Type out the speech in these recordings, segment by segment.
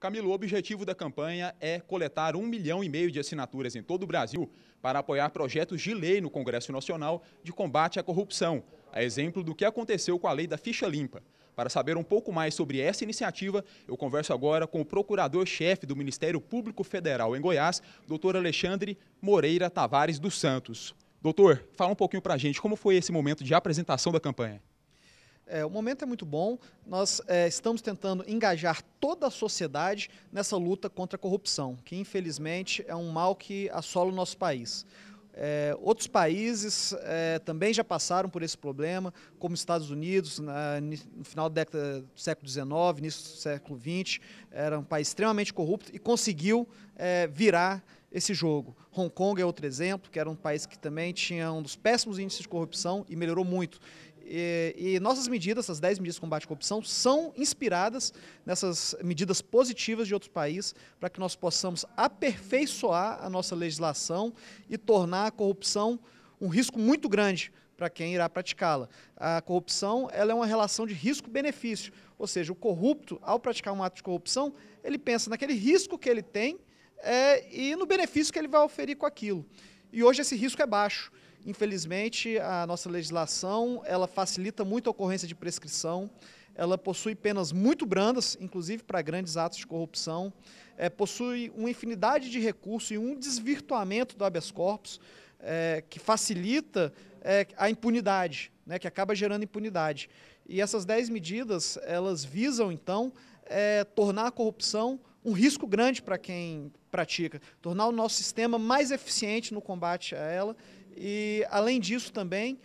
Camilo, o objetivo da campanha é coletar um milhão e meio de assinaturas em todo o Brasil para apoiar projetos de lei no Congresso Nacional de combate à corrupção, a exemplo do que aconteceu com a lei da ficha limpa. Para saber um pouco mais sobre essa iniciativa, eu converso agora com o procurador-chefe do Ministério Público Federal em Goiás, doutor Alexandre Moreira Tavares dos Santos. Doutor, fala um pouquinho para a gente como foi esse momento de apresentação da campanha. É, o momento é muito bom. Nós é, estamos tentando engajar toda a sociedade nessa luta contra a corrupção, que infelizmente é um mal que assola o nosso país. É, outros países é, também já passaram por esse problema, como Estados Unidos, na, no final da década do século XIX, início do século XX, era um país extremamente corrupto e conseguiu é, virar esse jogo. Hong Kong é outro exemplo, que era um país que também tinha um dos péssimos índices de corrupção e melhorou muito. E, e, nossas medidas, essas 10 medidas de combate à corrupção, são inspiradas nessas medidas positivas de outros países para que nós possamos aperfeiçoar a nossa legislação e tornar a corrupção um risco muito grande para quem irá praticá-la. A corrupção ela é uma relação de risco-benefício, ou seja, o corrupto, ao praticar um ato de corrupção, ele pensa naquele risco que ele tem é, e no benefício que ele vai oferir com aquilo. E hoje esse risco é baixo. Infelizmente, a nossa legislação ela facilita muito a ocorrência de prescrição, ela possui penas muito brandas, inclusive para grandes atos de corrupção, é, possui uma infinidade de recursos e um desvirtuamento do habeas corpus é, que facilita é, a impunidade, né, que acaba gerando impunidade. E essas 10 medidas, elas visam, então, é, tornar a corrupção um risco grande para quem pratica, tornar o nosso sistema mais eficiente no combate a ela e, além disso, também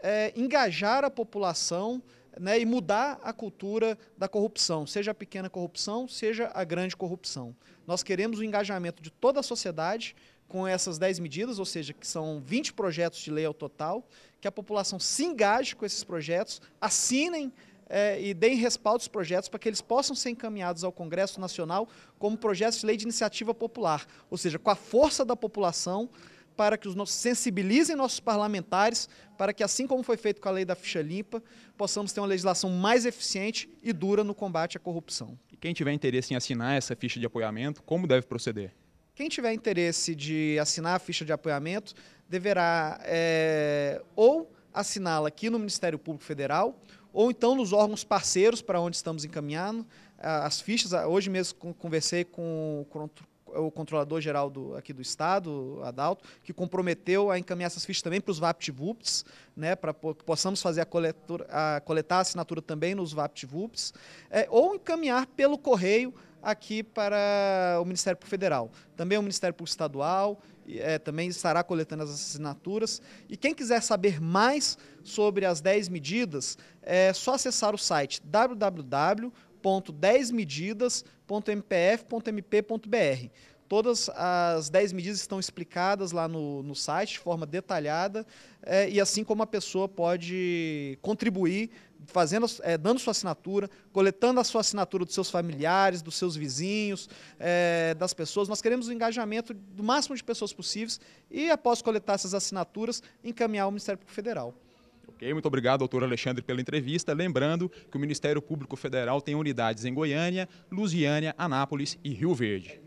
é, engajar a população né, e mudar a cultura da corrupção, seja a pequena corrupção, seja a grande corrupção. Nós queremos o engajamento de toda a sociedade com essas 10 medidas, ou seja, que são 20 projetos de lei ao total, que a população se engaje com esses projetos, assinem é, e deem respaldo aos projetos para que eles possam ser encaminhados ao Congresso Nacional como projetos de lei de iniciativa popular, ou seja, com a força da população para que os nossos sensibilizem nossos parlamentares, para que assim como foi feito com a lei da ficha limpa, possamos ter uma legislação mais eficiente e dura no combate à corrupção. E quem tiver interesse em assinar essa ficha de apoiamento, como deve proceder? Quem tiver interesse de assinar a ficha de apoiamento, deverá é, ou assiná-la aqui no Ministério Público Federal, ou então nos órgãos parceiros para onde estamos encaminhando as fichas. Hoje mesmo conversei com o o controlador geral do, aqui do Estado, Adalto, que comprometeu a encaminhar essas fichas também para os Vaptvups, né, para que possamos fazer a, coletura, a coletar a assinatura também nos Vaptvups, é, ou encaminhar pelo correio aqui para o Ministério Público Federal. Também o Ministério Público Estadual é, também estará coletando as assinaturas. E quem quiser saber mais sobre as 10 medidas, é só acessar o site www ponto ponto medidasmpfmpbr Todas as 10 medidas estão explicadas lá no, no site de forma detalhada é, e assim como a pessoa pode contribuir fazendo, é, dando sua assinatura, coletando a sua assinatura dos seus familiares, dos seus vizinhos, é, das pessoas. Nós queremos o engajamento do máximo de pessoas possíveis e após coletar essas assinaturas encaminhar ao Ministério Público Federal. Ok, muito obrigado, doutor Alexandre, pela entrevista. Lembrando que o Ministério Público Federal tem unidades em Goiânia, Lusiânia, Anápolis e Rio Verde.